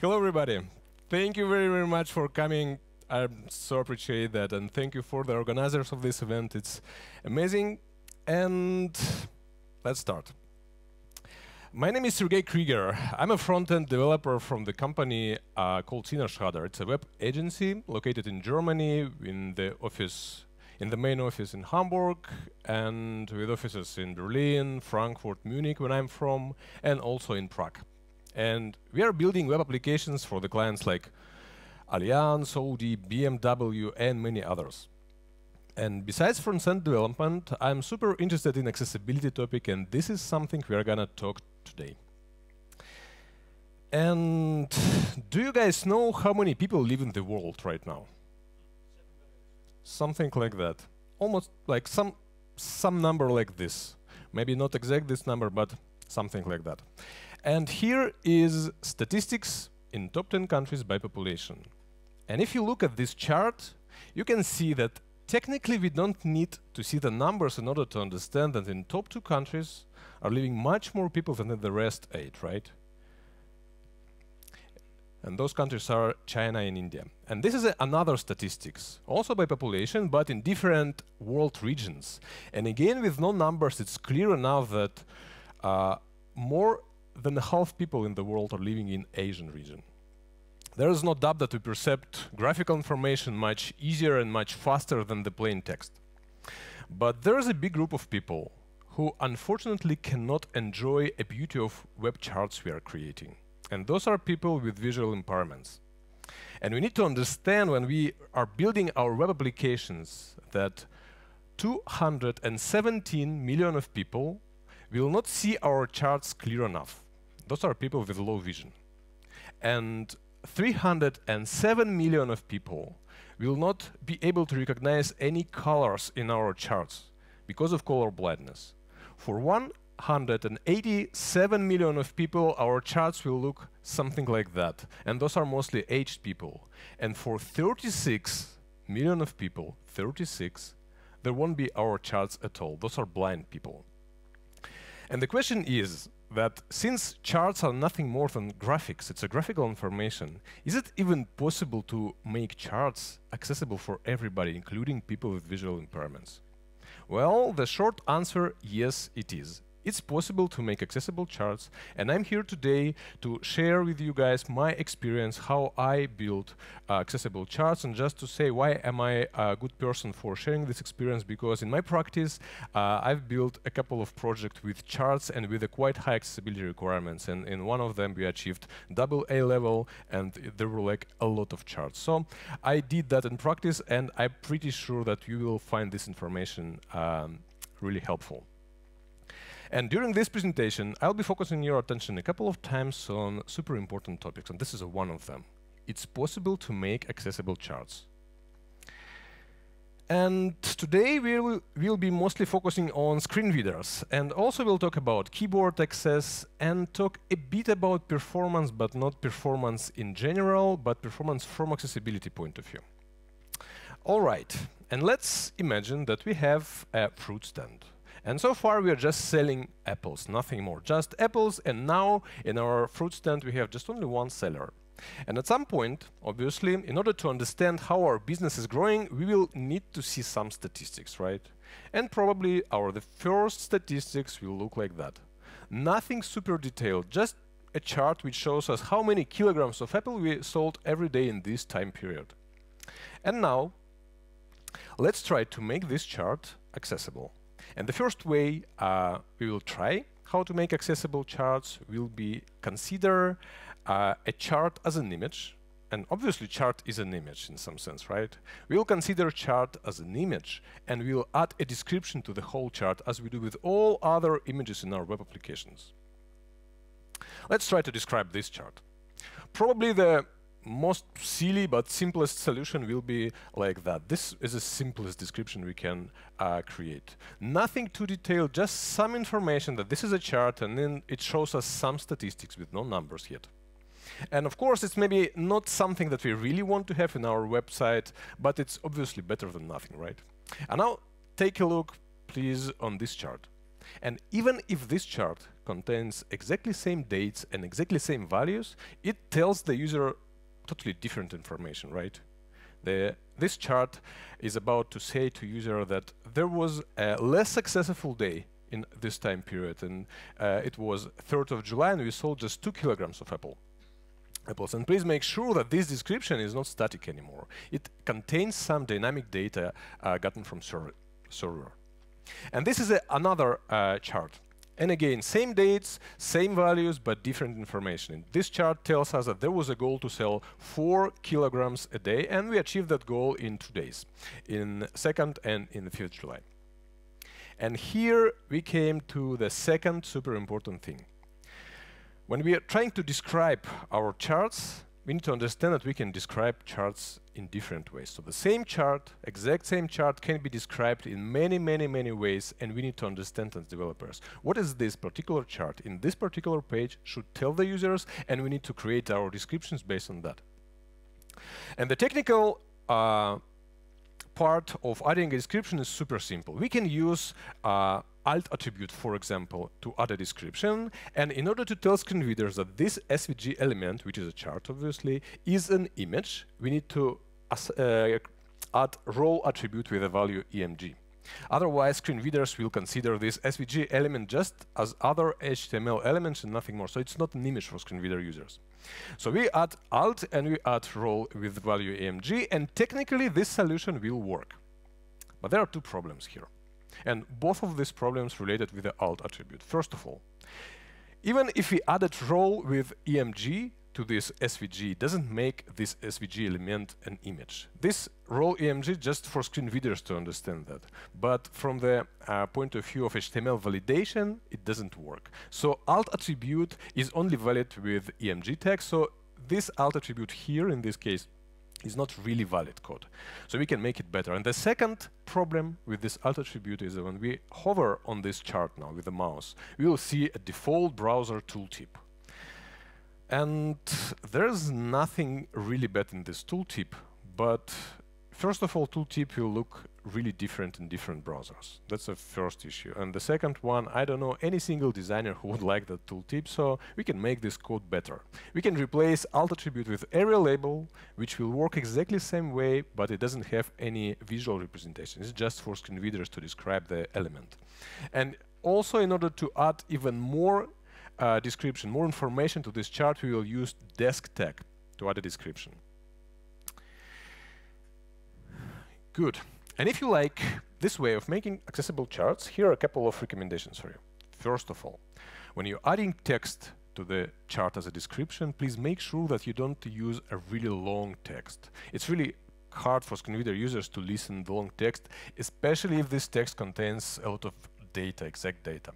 Hello, everybody. Thank you very, very much for coming. I so appreciate that, and thank you for the organizers of this event. It's amazing, and let's start. My name is Sergey Krieger. I'm a front-end developer from the company uh, called Sinerschrader. It's a web agency located in Germany, in the office, in the main office in Hamburg, and with offices in Berlin, Frankfurt, Munich, where I'm from, and also in Prague. And we are building web applications for the clients like Allianz, Audi, BMW, and many others. And besides front-end development, I'm super interested in accessibility topic, and this is something we are gonna talk today. And do you guys know how many people live in the world right now? Something like that. Almost like some, some number like this. Maybe not exact this number, but something like that. And here is statistics in top 10 countries by population. And if you look at this chart, you can see that technically we don't need to see the numbers in order to understand that in top two countries are living much more people than in the rest eight, right? And those countries are China and India. And this is another statistics, also by population, but in different world regions. And again, with no numbers, it's clear enough that uh, more than half people in the world are living in Asian region. There is no doubt that we percept graphical information much easier and much faster than the plain text. But there is a big group of people who unfortunately cannot enjoy a beauty of web charts we are creating. And those are people with visual impairments. And we need to understand when we are building our web applications that 217 million of people will not see our charts clear enough. Those are people with low vision. And 307 million of people will not be able to recognize any colors in our charts because of color blindness. For 187 million of people, our charts will look something like that. And those are mostly aged people. And for 36 million of people, 36, there won't be our charts at all. Those are blind people. And the question is, that since charts are nothing more than graphics, it's a graphical information, is it even possible to make charts accessible for everybody, including people with visual impairments? Well, the short answer, yes, it is. It's possible to make accessible charts, and I'm here today to share with you guys my experience, how I built uh, accessible charts, and just to say why am I a good person for sharing this experience, because in my practice, uh, I've built a couple of projects with charts and with quite high accessibility requirements, and in one of them we achieved double A level, and there were like a lot of charts. So I did that in practice, and I'm pretty sure that you will find this information um, really helpful. And during this presentation, I'll be focusing your attention a couple of times on super important topics, and this is one of them. It's possible to make accessible charts. And today we will we'll be mostly focusing on screen readers. And also we'll talk about keyboard access and talk a bit about performance, but not performance in general, but performance from accessibility point of view. All right, and let's imagine that we have a fruit stand. And so far we are just selling apples, nothing more, just apples. And now in our fruit stand we have just only one seller. And at some point, obviously, in order to understand how our business is growing, we will need to see some statistics, right? And probably our the first statistics will look like that. Nothing super detailed, just a chart which shows us how many kilograms of apple we sold every day in this time period. And now, let's try to make this chart accessible. And the first way uh, we will try how to make accessible charts will be consider uh, a chart as an image. And obviously chart is an image in some sense, right? We'll consider chart as an image and we'll add a description to the whole chart as we do with all other images in our web applications. Let's try to describe this chart. Probably the most silly but simplest solution will be like that. This is the simplest description we can uh, create. Nothing too detailed, just some information that this is a chart and then it shows us some statistics with no numbers yet. And of course, it's maybe not something that we really want to have in our website, but it's obviously better than nothing, right? And now take a look, please, on this chart. And even if this chart contains exactly same dates and exactly same values, it tells the user totally different information, right? The, this chart is about to say to user that there was a less successful day in this time period, and uh, it was 3rd of July, and we sold just two kilograms of apple. Apples. And please make sure that this description is not static anymore. It contains some dynamic data uh, gotten from server. server. And this is another uh, chart. And again, same dates, same values, but different information. And this chart tells us that there was a goal to sell 4 kilograms a day, and we achieved that goal in two days, in 2nd and in the 5th July. And here we came to the second super important thing. When we are trying to describe our charts, we need to understand that we can describe charts in different ways. So the same chart, exact same chart, can be described in many, many, many ways, and we need to understand as developers. What is this particular chart in this particular page should tell the users, and we need to create our descriptions based on that. And the technical uh, part of adding a description is super simple. We can use uh, alt attribute, for example, to add a description. And in order to tell screen readers that this SVG element, which is a chart obviously, is an image, we need to uh, add row attribute with a value EMG. Otherwise, screen readers will consider this SVG element just as other HTML elements and nothing more. So it's not an image for screen reader users. So we add alt and we add role with value EMG, and technically this solution will work. But there are two problems here. And both of these problems related with the alt attribute. First of all, even if we added role with EMG to this SVG, doesn't make this SVG element an image. This role EMG just for screen readers to understand that. But from the uh, point of view of HTML validation, it doesn't work. So alt attribute is only valid with EMG tag. So this alt attribute here, in this case is not really valid code. So we can make it better. And the second problem with this alt attribute is that when we hover on this chart now with the mouse, we will see a default browser tooltip. And there's nothing really bad in this tooltip, but first of all, tooltip will look really different in different browsers. That's the first issue. And the second one, I don't know any single designer who would like that tooltip, so we can make this code better. We can replace alt attribute with area label, which will work exactly same way, but it doesn't have any visual representation. It's just for screen readers to describe the element. And also, in order to add even more uh, description, more information to this chart, we will use desk tag to add a description. Good. And if you like this way of making accessible charts, here are a couple of recommendations for you. First of all, when you're adding text to the chart as a description, please make sure that you don't use a really long text. It's really hard for screen reader users to listen to long text, especially if this text contains a lot of data, exact data.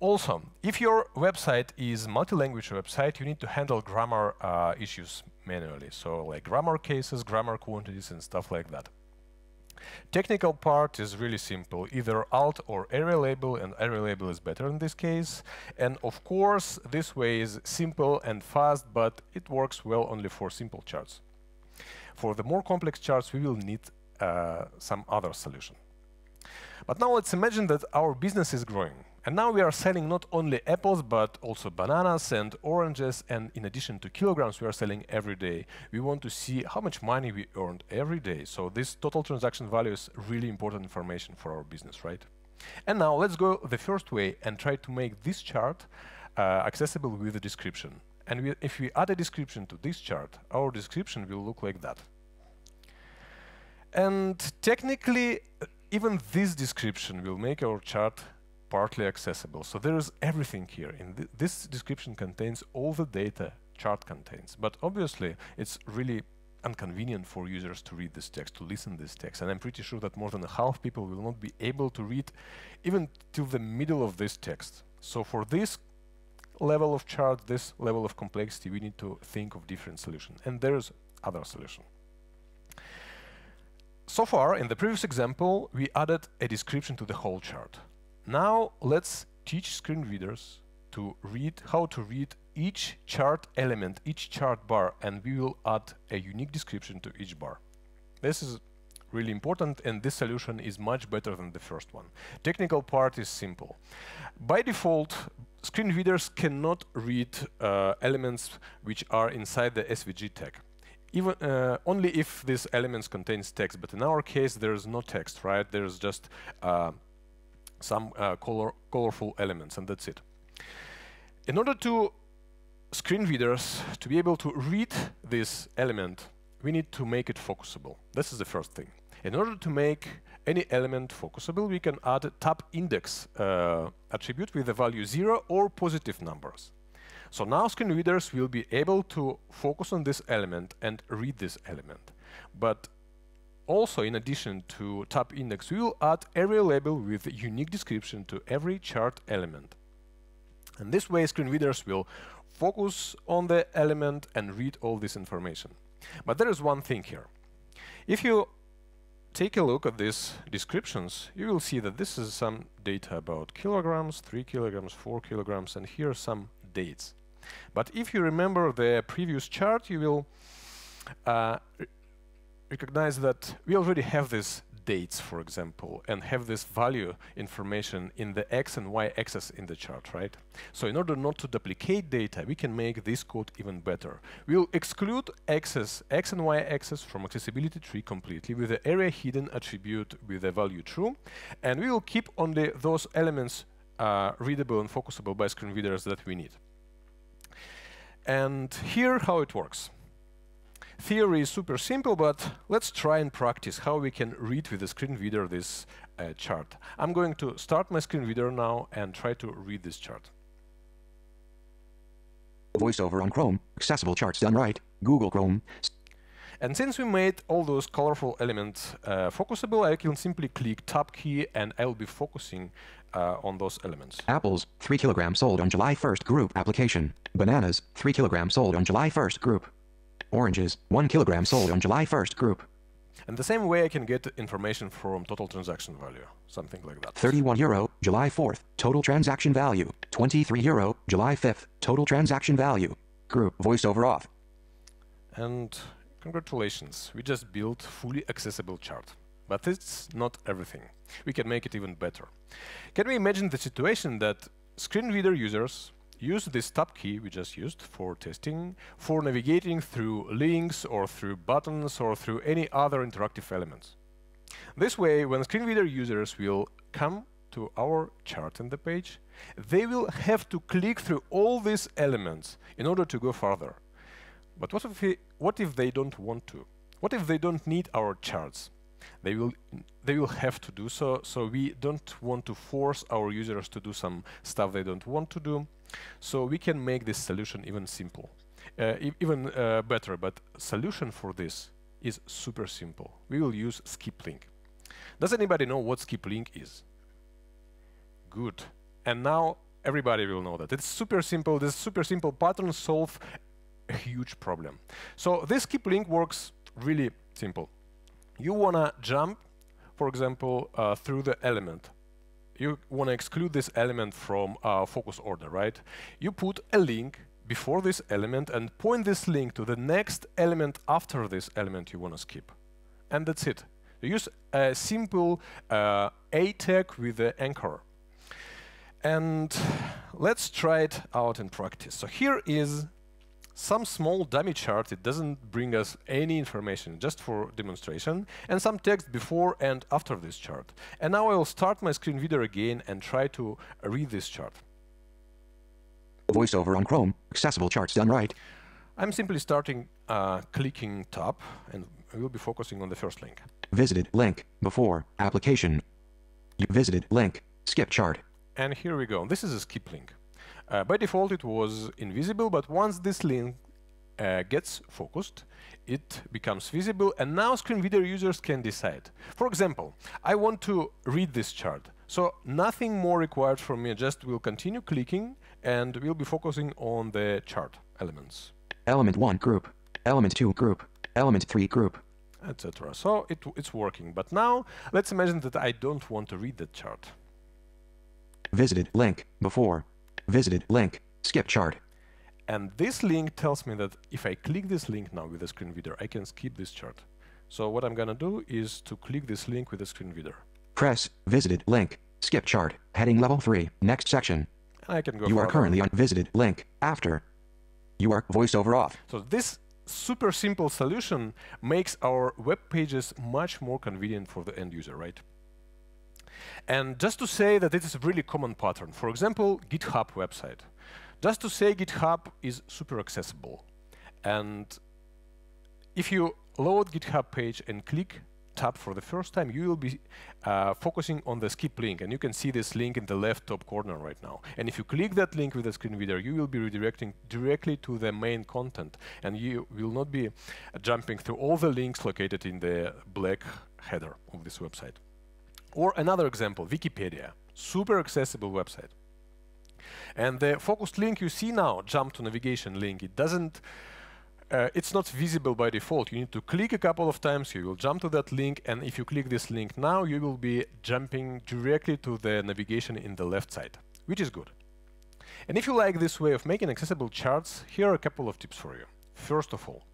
Also, if your website is multi-language website, you need to handle grammar uh, issues manually. So like grammar cases, grammar quantities, and stuff like that. Technical part is really simple, either alt or area label, and area label is better in this case. And of course, this way is simple and fast, but it works well only for simple charts. For the more complex charts, we will need uh, some other solution. But now let's imagine that our business is growing. And now we are selling not only apples, but also bananas and oranges. And in addition to kilograms, we are selling every day. We want to see how much money we earned every day. So this total transaction value is really important information for our business, right? And now let's go the first way and try to make this chart uh, accessible with a description. And we, if we add a description to this chart, our description will look like that. And technically, even this description will make our chart partly accessible. So there is everything here. In th this description contains all the data chart contains, but obviously it's really inconvenient for users to read this text, to listen this text. And I'm pretty sure that more than half people will not be able to read even till the middle of this text. So for this level of chart, this level of complexity, we need to think of different solution. And there's other solution. So far, in the previous example, we added a description to the whole chart. Now let's teach screen readers to read how to read each chart element, each chart bar, and we will add a unique description to each bar. This is really important and this solution is much better than the first one. Technical part is simple. By default, screen readers cannot read uh, elements which are inside the SVG tag. Even, uh, only if these elements contains text, but in our case there is no text, right? There is just uh, some uh, color, colorful elements, and that's it. In order to screen readers to be able to read this element, we need to make it focusable. This is the first thing. In order to make any element focusable, we can add a tab index uh, attribute with the value 0 or positive numbers. So now screen readers will be able to focus on this element and read this element. But also, in addition to tab index, we will add every label with unique description to every chart element. And this way, screen readers will focus on the element and read all this information. But there is one thing here. If you take a look at these descriptions, you will see that this is some data about kilograms, 3 kilograms, 4 kilograms, and here are some dates. But if you remember the previous chart, you will uh, recognize that we already have these dates, for example, and have this value information in the x and y axis in the chart, right? So in order not to duplicate data, we can make this code even better. We'll exclude axis, x and y axis from accessibility tree completely with the area hidden attribute with the value true, and we will keep only those elements uh, readable and focusable by screen readers that we need. And here how it works. Theory is super simple, but let's try and practice how we can read with the screen reader this uh, chart. I'm going to start my screen reader now and try to read this chart. VoiceOver on Chrome, accessible charts done right, Google Chrome. And since we made all those colorful elements uh, focusable, I can simply click Tab key and I'll be focusing uh, on those elements. Apples, 3 kilograms sold on July 1st group application. Bananas, 3 kilograms sold on July 1st group. Oranges, 1 kilogram sold on July 1st group. And the same way I can get information from total transaction value, something like that. 31 euro, July 4th, total transaction value. 23 euro, July 5th, total transaction value. Group voiceover off. And congratulations, we just built fully accessible chart. But it's not everything. We can make it even better. Can we imagine the situation that screen reader users use this tab key we just used for testing for navigating through links or through buttons or through any other interactive elements. This way, when screen reader users will come to our chart in the page, they will have to click through all these elements in order to go further. But what if, he, what if they don't want to? What if they don't need our charts? They will, they will have to do so, so we don't want to force our users to do some stuff they don't want to do. So we can make this solution even simple, uh, even uh, better, but solution for this is super simple. We will use skip link. Does anybody know what skip link is? Good. And now everybody will know that. It's super simple. This super simple pattern solve a huge problem. So this skip link works really simple. You want to jump, for example, uh, through the element you want to exclude this element from uh, focus order, right? You put a link before this element and point this link to the next element after this element you want to skip. And that's it. You use a simple uh, A tag with the anchor. And let's try it out in practice. So here is some small dummy chart, it doesn't bring us any information, just for demonstration, and some text before and after this chart. And now I will start my screen reader again and try to read this chart. VoiceOver on Chrome, accessible charts done right. I'm simply starting uh, clicking top, and we will be focusing on the first link. Visited link, before, application. You visited link, skip chart. And here we go. This is a skip link. Uh, by default, it was invisible, but once this link uh, gets focused, it becomes visible, and now screen reader users can decide. For example, I want to read this chart. So nothing more required from me, just will continue clicking, and we'll be focusing on the chart elements. Element 1 group, element 2 group, element 3 group, etc. So it, it's working. But now let's imagine that I don't want to read the chart. Visited link before Visited link. Skip chart. And this link tells me that if I click this link now with the screen reader, I can skip this chart. So what I'm going to do is to click this link with the screen reader. Press visited link. Skip chart. Heading level 3. Next section. I can go You are currently on visited link after you are voiceover off. So this super simple solution makes our web pages much more convenient for the end user, right? And just to say that it is a really common pattern, for example, GitHub website. Just to say GitHub is super accessible. And if you load GitHub page and click tab for the first time, you will be uh, focusing on the skip link. And you can see this link in the left top corner right now. And if you click that link with the screen reader, you will be redirecting directly to the main content. And you will not be uh, jumping through all the links located in the black header of this website. Or another example, Wikipedia, super accessible website. And the focused link you see now, jump to navigation link, it doesn't, uh, it's not visible by default. You need to click a couple of times, you will jump to that link, and if you click this link now, you will be jumping directly to the navigation in the left side, which is good. And if you like this way of making accessible charts, here are a couple of tips for you. First of all,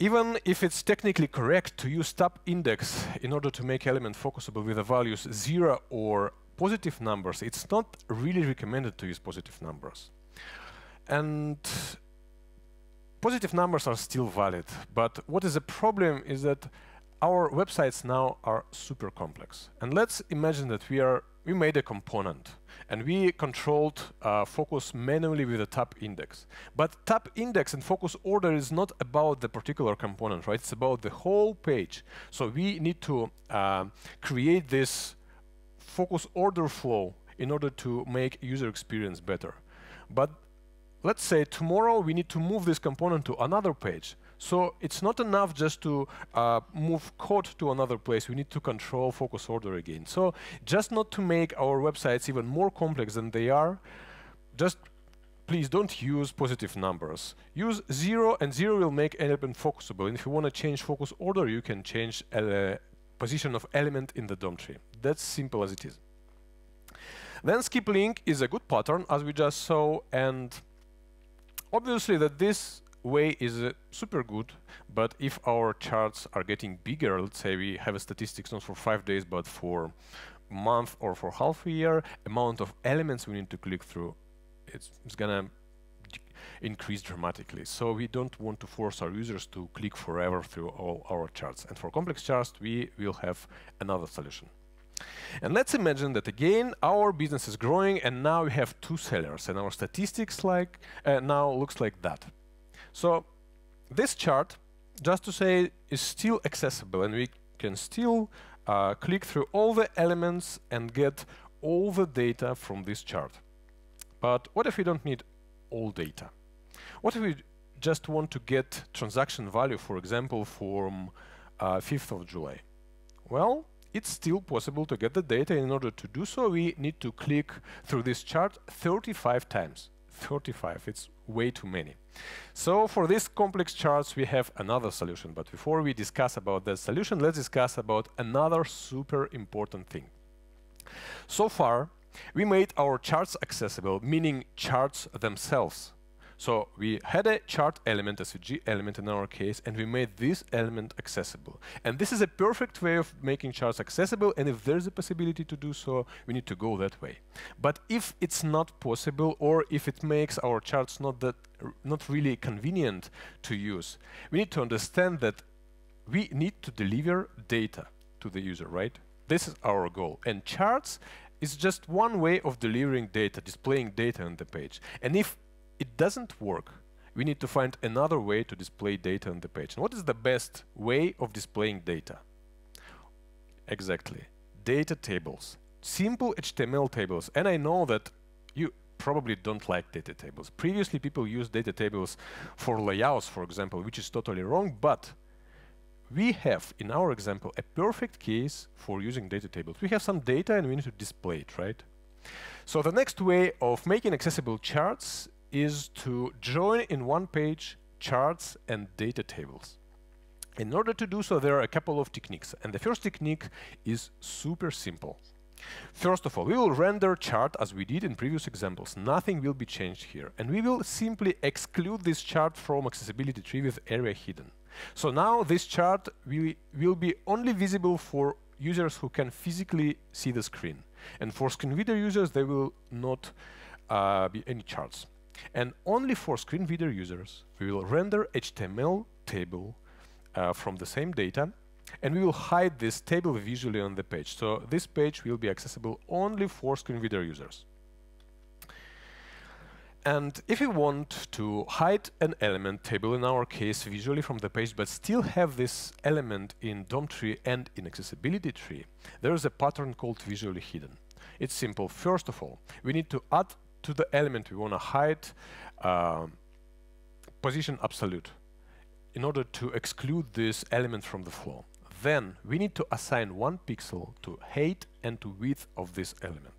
even if it's technically correct to use tab index in order to make element focusable with the values 0 or positive numbers, it's not really recommended to use positive numbers. And positive numbers are still valid, but what is a problem is that our websites now are super complex. And let's imagine that we are we made a component and we controlled uh, focus manually with a tab index. But tab index and focus order is not about the particular component, right? It's about the whole page. So we need to uh, create this focus order flow in order to make user experience better. But let's say tomorrow we need to move this component to another page. So it's not enough just to uh, move code to another place. We need to control focus order again. So just not to make our websites even more complex than they are, just please don't use positive numbers. Use zero, and zero will make element focusable. And if you want to change focus order, you can change the uh, position of element in the DOM tree. That's simple as it is. Then skip link is a good pattern, as we just saw, and obviously that this way is uh, super good, but if our charts are getting bigger, let's say we have a statistics not for five days, but for month or for half a year, amount of elements we need to click through, it's, it's gonna increase dramatically. So we don't want to force our users to click forever through all our charts. And for complex charts, we will have another solution. And let's imagine that again our business is growing and now we have two sellers and our statistics like uh, now looks like that. So this chart, just to say, is still accessible and we can still uh, click through all the elements and get all the data from this chart. But what if we don't need all data? What if we just want to get transaction value, for example, from uh, 5th of July? Well, it's still possible to get the data. In order to do so, we need to click through this chart 35 times. 35, it's way too many. So for these complex charts, we have another solution. But before we discuss about that solution, let's discuss about another super important thing. So far, we made our charts accessible, meaning charts themselves so we had a chart element, SVG element in our case, and we made this element accessible. And this is a perfect way of making charts accessible, and if there's a possibility to do so, we need to go that way. But if it's not possible, or if it makes our charts not that not really convenient to use, we need to understand that we need to deliver data to the user, right? This is our goal. And charts is just one way of delivering data, displaying data on the page. And if it doesn't work, we need to find another way to display data on the page. And what is the best way of displaying data? Exactly, data tables, simple HTML tables. And I know that you probably don't like data tables. Previously, people used data tables for layouts, for example, which is totally wrong, but we have, in our example, a perfect case for using data tables. We have some data and we need to display it, right? So the next way of making accessible charts is to join in one page charts and data tables. In order to do so, there are a couple of techniques. And the first technique is super simple. First of all, we will render chart as we did in previous examples. Nothing will be changed here. And we will simply exclude this chart from accessibility tree with area hidden. So now this chart will, will be only visible for users who can physically see the screen. And for screen reader users, there will not uh, be any charts. And only for screen reader users, we will render HTML table uh, from the same data, and we will hide this table visually on the page. So this page will be accessible only for screen reader users. And if we want to hide an element table, in our case visually from the page, but still have this element in DOM tree and in accessibility tree, there is a pattern called visually hidden. It's simple. First of all, we need to add to the element we want to hide uh, position absolute in order to exclude this element from the flow. Then we need to assign one pixel to height and to width of this element.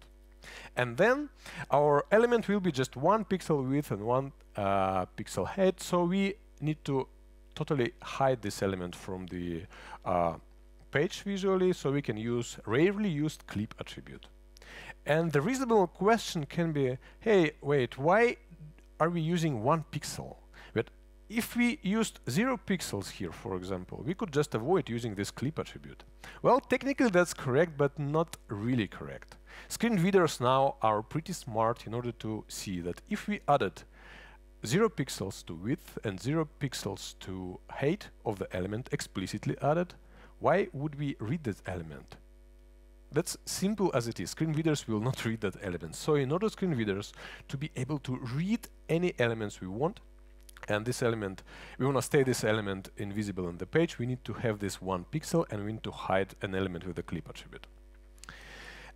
And then our element will be just one pixel width and one uh, pixel height, so we need to totally hide this element from the uh, page visually, so we can use rarely used clip attribute. And the reasonable question can be, hey, wait, why are we using one pixel? But if we used zero pixels here, for example, we could just avoid using this clip attribute. Well, technically that's correct, but not really correct. Screen readers now are pretty smart in order to see that if we added zero pixels to width and zero pixels to height of the element explicitly added, why would we read that element? That's simple as it is. Screen readers will not read that element. So in order screen readers to be able to read any elements we want, and this element, we want to stay this element invisible on the page, we need to have this one pixel and we need to hide an element with the clip attribute.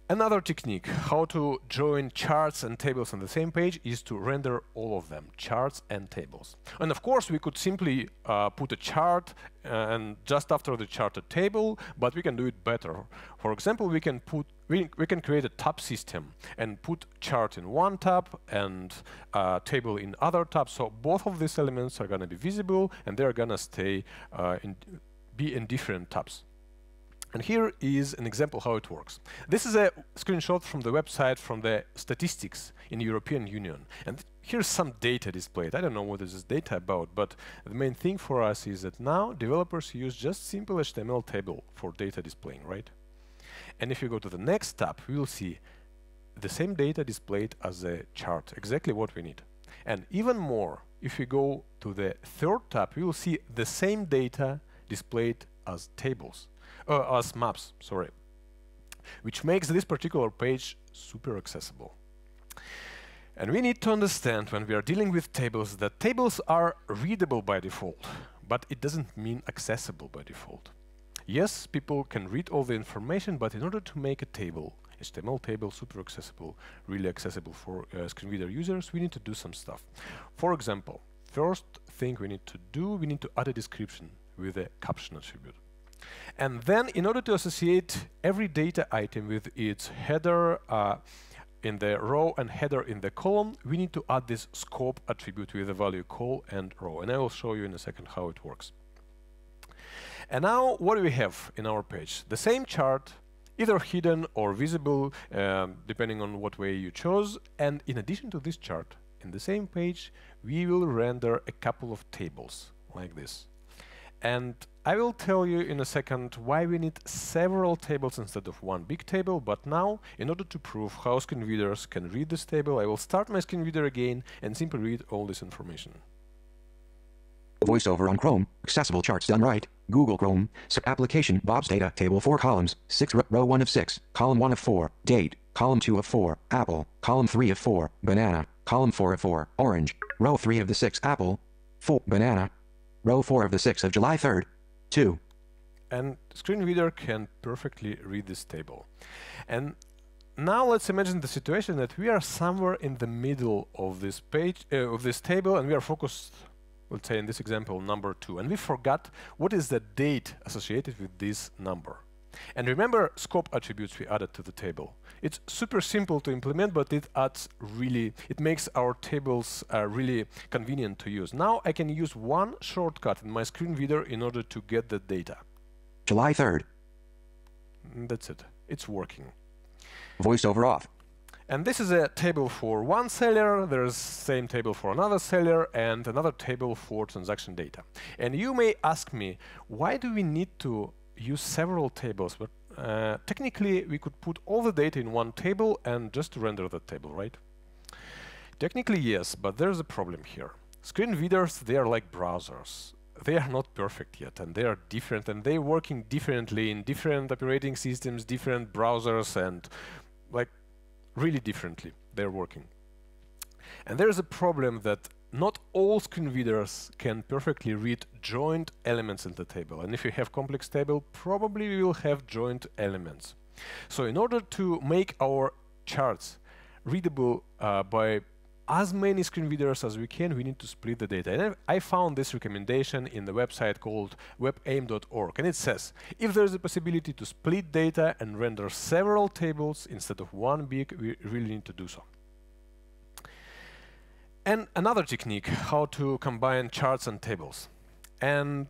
Another technique, how to join charts and tables on the same page is to render all of them, charts and tables. And of course, we could simply uh, put a chart uh, and just after the chart a table, but we can do it better. For example, we can put we, we can create a tab system and put chart in one tab and uh, table in other tab. So both of these elements are going to be visible and they're going to stay uh, in be in different tabs. And here is an example how it works. This is a screenshot from the website from the statistics in European Union. And here's some data displayed. I don't know what this is data about, but the main thing for us is that now developers use just simple HTML table for data displaying, right? And if you go to the next tab, we'll see the same data displayed as a chart, exactly what we need. And even more, if we go to the third tab, you'll see the same data displayed as tables uh, as maps, sorry, which makes this particular page super accessible. And we need to understand when we are dealing with tables that tables are readable by default, but it doesn't mean accessible by default. Yes, people can read all the information, but in order to make a table, HTML table, super accessible, really accessible for uh, screen reader users, we need to do some stuff. For example, first thing we need to do, we need to add a description with a caption attribute. And then in order to associate every data item with its header uh, in the row and header in the column, we need to add this scope attribute with the value call and row. And I will show you in a second how it works. And now what do we have in our page? The same chart, either hidden or visible, um, depending on what way you chose. And in addition to this chart, in the same page, we will render a couple of tables like this. And I will tell you in a second why we need several tables instead of one big table, but now, in order to prove how screen readers can read this table, I will start my screen reader again and simply read all this information. VoiceOver on Chrome, accessible charts done right, Google Chrome, application Bob's data table 4 columns, 6 row 1 of 6, column 1 of 4, date, column 2 of 4, apple, column 3 of 4, banana, column 4 of 4, orange, row 3 of the 6, apple, 4, banana, Row 4 of the 6th of July 3rd, 2. And screen reader can perfectly read this table. And now let's imagine the situation that we are somewhere in the middle of this page, uh, of this table, and we are focused, let's say in this example, number 2. And we forgot what is the date associated with this number. And remember scope attributes we added to the table. It's super simple to implement, but it adds really, it makes our tables uh, really convenient to use. Now I can use one shortcut in my screen reader in order to get the data. July 3rd. Mm, that's it. It's working. VoiceOver off. And this is a table for one seller, there's same table for another seller, and another table for transaction data. And you may ask me, why do we need to use several tables? But uh, technically, we could put all the data in one table and just render that table, right? Technically, yes, but there's a problem here. Screen readers, they are like browsers. They are not perfect yet, and they are different, and they're working differently in different operating systems, different browsers, and like really differently they're working. And there's a problem that not all screen readers can perfectly read joined elements in the table. And if you have complex table, probably we will have joined elements. So in order to make our charts readable uh, by as many screen readers as we can, we need to split the data. And I found this recommendation in the website called webaim.org. And it says, if there is a possibility to split data and render several tables instead of one big, we really need to do so. And another technique, how to combine charts and tables. And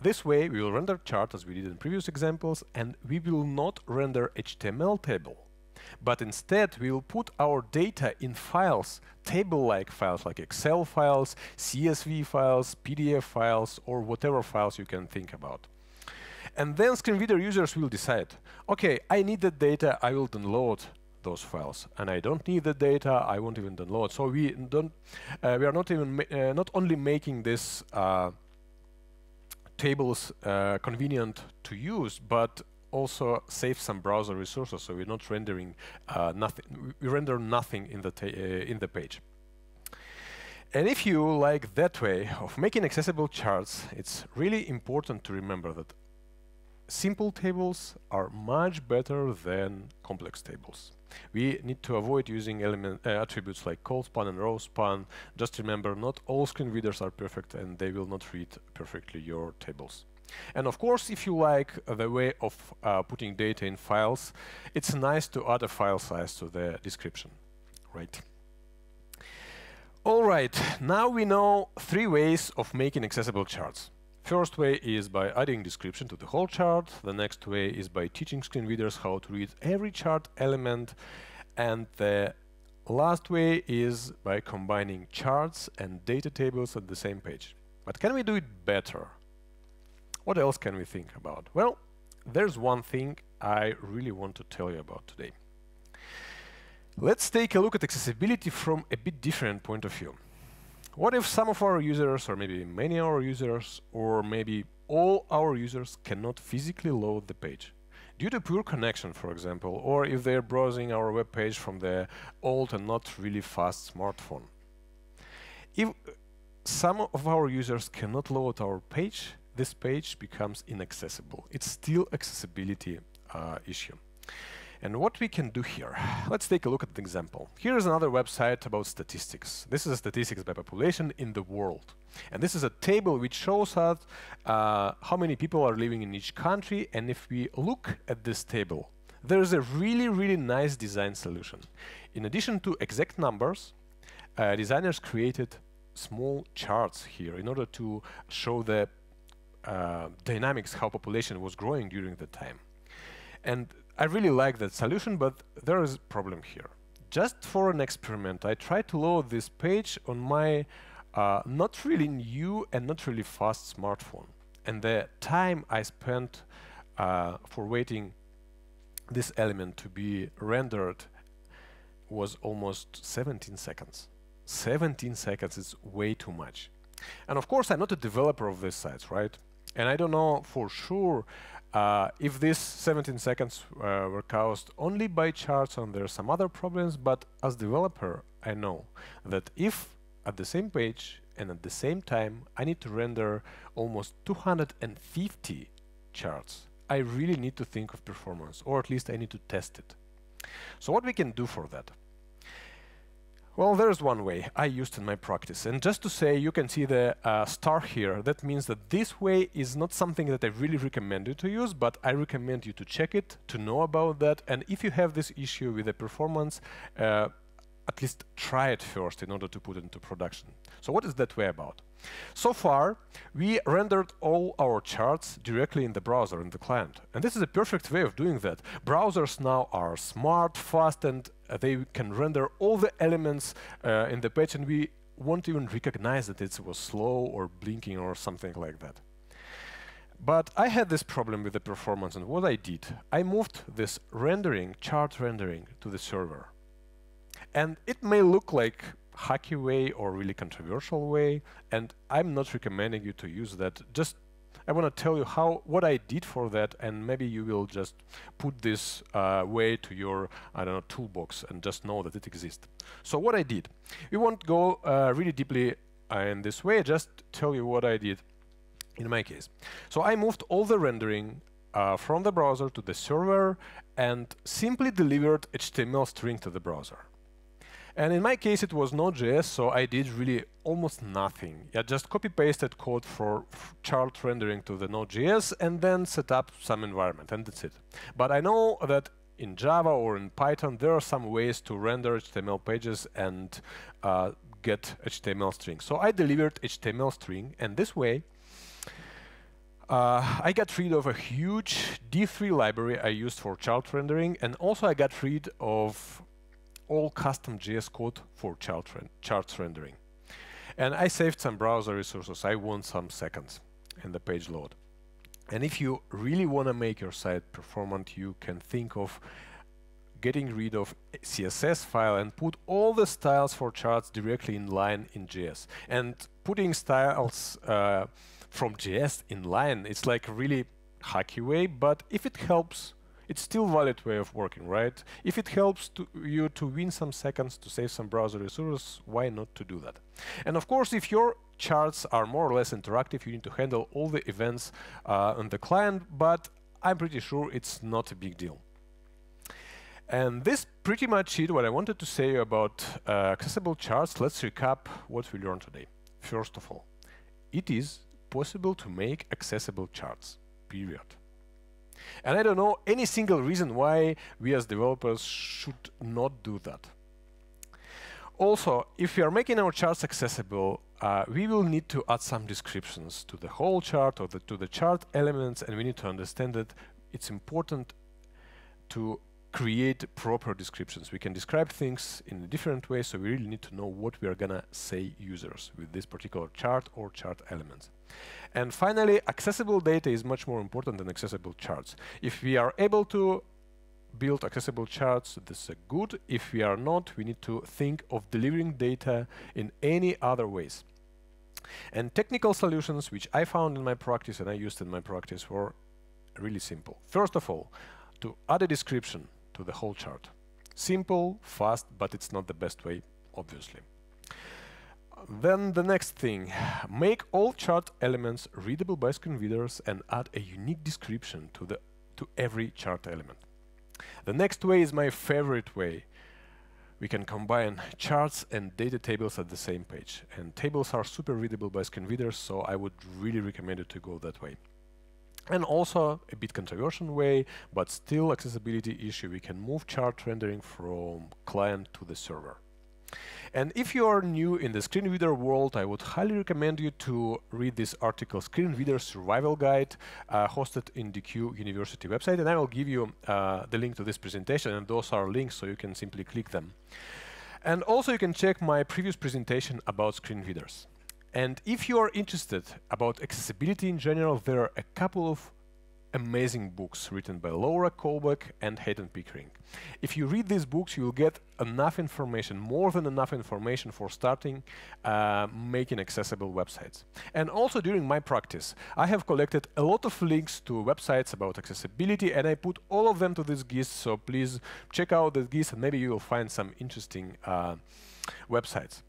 this way we will render chart as we did in previous examples and we will not render HTML table. But instead we will put our data in files, table-like files like Excel files, CSV files, PDF files or whatever files you can think about. And then screen reader users will decide, okay, I need the data, I will download those files and I don't need the data I won't even download so we don't uh, we are not even uh, not only making this uh, tables uh, convenient to use but also save some browser resources so we're not rendering uh, nothing we render nothing in the in the page and if you like that way of making accessible charts, it's really important to remember that simple tables are much better than complex tables. We need to avoid using element uh, attributes like colspan span and row span. Just remember, not all screen readers are perfect and they will not read perfectly your tables. And of course, if you like the way of uh, putting data in files, it's nice to add a file size to the description, right? All right, now we know three ways of making accessible charts. First way is by adding description to the whole chart. The next way is by teaching screen readers how to read every chart element. And the last way is by combining charts and data tables at the same page. But can we do it better? What else can we think about? Well, there's one thing I really want to tell you about today. Let's take a look at accessibility from a bit different point of view. What if some of our users, or maybe many of our users, or maybe all our users cannot physically load the page? Due to poor connection, for example, or if they're browsing our web page from their old and not really fast smartphone. If some of our users cannot load our page, this page becomes inaccessible. It's still accessibility uh, issue. And what we can do here, let's take a look at an example. Here is another website about statistics. This is statistics by population in the world. And this is a table which shows us uh, how many people are living in each country. And if we look at this table, there is a really, really nice design solution. In addition to exact numbers, uh, designers created small charts here in order to show the uh, dynamics, how population was growing during the time. And I really like that solution, but there is a problem here. Just for an experiment, I tried to load this page on my uh, not really new and not really fast smartphone. And the time I spent uh, for waiting this element to be rendered was almost 17 seconds. 17 seconds is way too much. And of course, I'm not a developer of these sites, right? And I don't know for sure uh, if these 17 seconds uh, were caused only by charts and there are some other problems, but as developer, I know that if at the same page and at the same time I need to render almost 250 charts, I really need to think of performance, or at least I need to test it. So what we can do for that? Well, there's one way I used in my practice. And just to say, you can see the uh, star here. That means that this way is not something that I really recommend you to use, but I recommend you to check it, to know about that. And if you have this issue with the performance, uh, at least try it first in order to put it into production. So what is that way about? So far, we rendered all our charts directly in the browser, in the client. And this is a perfect way of doing that. Browsers now are smart, fast, and they can render all the elements uh, in the page, and we won't even recognize that it was slow or blinking or something like that. But I had this problem with the performance, and what I did, I moved this rendering, chart rendering, to the server. And it may look like hacky way or really controversial way. And I'm not recommending you to use that. Just I want to tell you how what I did for that, and maybe you will just put this uh, way to your I don't know toolbox and just know that it exists. So what I did, we won't go uh, really deeply uh, in this way. Just tell you what I did in my case. So I moved all the rendering uh, from the browser to the server and simply delivered HTML string to the browser. And in my case, it was Node.js, so I did really almost nothing. I just copy-pasted code for chart rendering to the Node.js and then set up some environment, and that's it. But I know that in Java or in Python, there are some ways to render HTML pages and uh, get HTML string. So I delivered HTML string, and this way, uh, I got rid of a huge D3 library I used for chart rendering, and also I got rid of all custom JS code for chart ren charts rendering. And I saved some browser resources. I want some seconds in the page load. And if you really want to make your site performant, you can think of getting rid of CSS file and put all the styles for charts directly in line in JS. And putting styles uh, from JS in line, it's like really hacky way, but if it helps it's still valid way of working, right? If it helps to you to win some seconds, to save some browser resources, why not to do that? And of course, if your charts are more or less interactive, you need to handle all the events uh, on the client, but I'm pretty sure it's not a big deal. And this pretty much it what I wanted to say about uh, accessible charts. Let's recap what we learned today. First of all, it is possible to make accessible charts, period. And I don't know any single reason why we as developers should not do that. Also, if we are making our charts accessible, uh, we will need to add some descriptions to the whole chart or the, to the chart elements, and we need to understand that it's important to create proper descriptions. We can describe things in a different way, so we really need to know what we are gonna say users with this particular chart or chart elements. And finally, accessible data is much more important than accessible charts. If we are able to build accessible charts, this is good. If we are not, we need to think of delivering data in any other ways. And technical solutions, which I found in my practice and I used in my practice, were really simple. First of all, to add a description to the whole chart. Simple, fast, but it's not the best way, obviously then the next thing. Make all chart elements readable by screen readers and add a unique description to, the, to every chart element. The next way is my favorite way. We can combine charts and data tables at the same page. And tables are super readable by screen readers, so I would really recommend it to go that way. And also a bit controversial way, but still accessibility issue. We can move chart rendering from client to the server. And if you are new in the screen reader world, I would highly recommend you to read this article, Screen Reader Survival Guide, uh, hosted in DQ University website. And I will give you uh, the link to this presentation, and those are links, so you can simply click them. And also you can check my previous presentation about screen readers. And if you are interested about accessibility in general, there are a couple of amazing books written by Laura Kolbeck and Hayden Pickering. If you read these books, you'll get enough information, more than enough information for starting uh, making accessible websites. And also during my practice, I have collected a lot of links to websites about accessibility and I put all of them to this GIST, so please check out the GIST and maybe you will find some interesting uh, websites.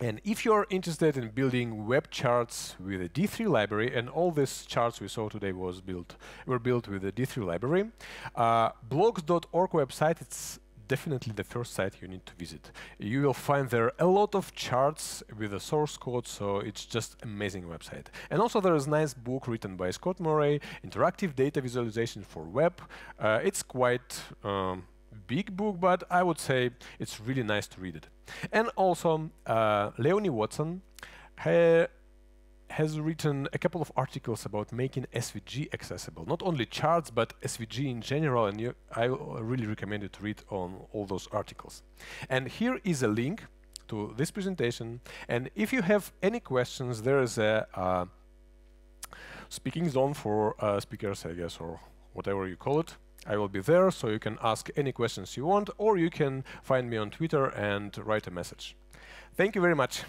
And if you're interested in building web charts with a D3 library, and all these charts we saw today was built were built with a D3 library, uh, blogs.org website, it's definitely the first site you need to visit. You will find there a lot of charts with the source code, so it's just amazing website. And also there is a nice book written by Scott Murray, Interactive Data Visualization for Web. Uh, it's quite um, big book, but I would say it's really nice to read it. And also, uh, Leonie Watson ha has written a couple of articles about making SVG accessible. Not only charts, but SVG in general, and you, I really recommend you to read on all those articles. And here is a link to this presentation. And if you have any questions, there is a uh, speaking zone for uh, speakers, I guess, or whatever you call it. I will be there, so you can ask any questions you want, or you can find me on Twitter and write a message. Thank you very much.